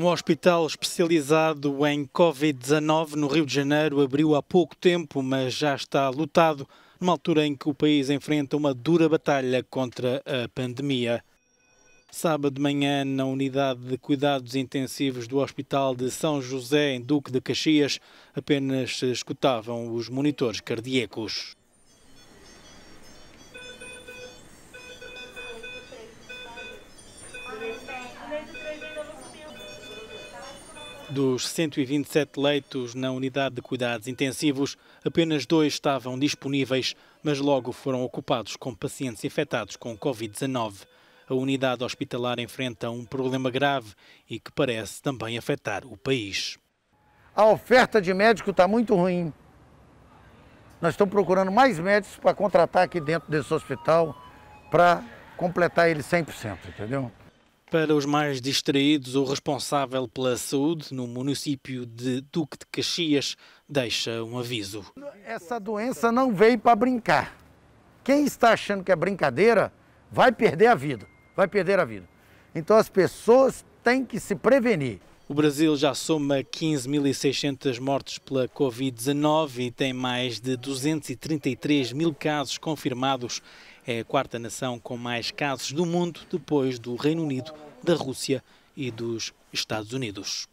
Um hospital especializado em Covid-19 no Rio de Janeiro abriu há pouco tempo, mas já está lotado, numa altura em que o país enfrenta uma dura batalha contra a pandemia. Sábado de manhã, na unidade de cuidados intensivos do Hospital de São José, em Duque de Caxias, apenas se escutavam os monitores cardíacos. Dos 127 leitos na unidade de cuidados intensivos, apenas dois estavam disponíveis, mas logo foram ocupados com pacientes infectados com Covid-19. A unidade hospitalar enfrenta um problema grave e que parece também afetar o país. A oferta de médico está muito ruim. Nós estamos procurando mais médicos para contratar aqui dentro desse hospital para completar ele 100%, entendeu? Para os mais distraídos, o responsável pela saúde no município de Duque de Caxias deixa um aviso. Essa doença não veio para brincar. Quem está achando que é brincadeira vai perder a vida, vai perder a vida. Então as pessoas têm que se prevenir. O Brasil já soma 15.600 mortes pela Covid-19 e tem mais de 233 mil casos confirmados. É a quarta nação com mais casos do mundo, depois do Reino Unido, da Rússia e dos Estados Unidos.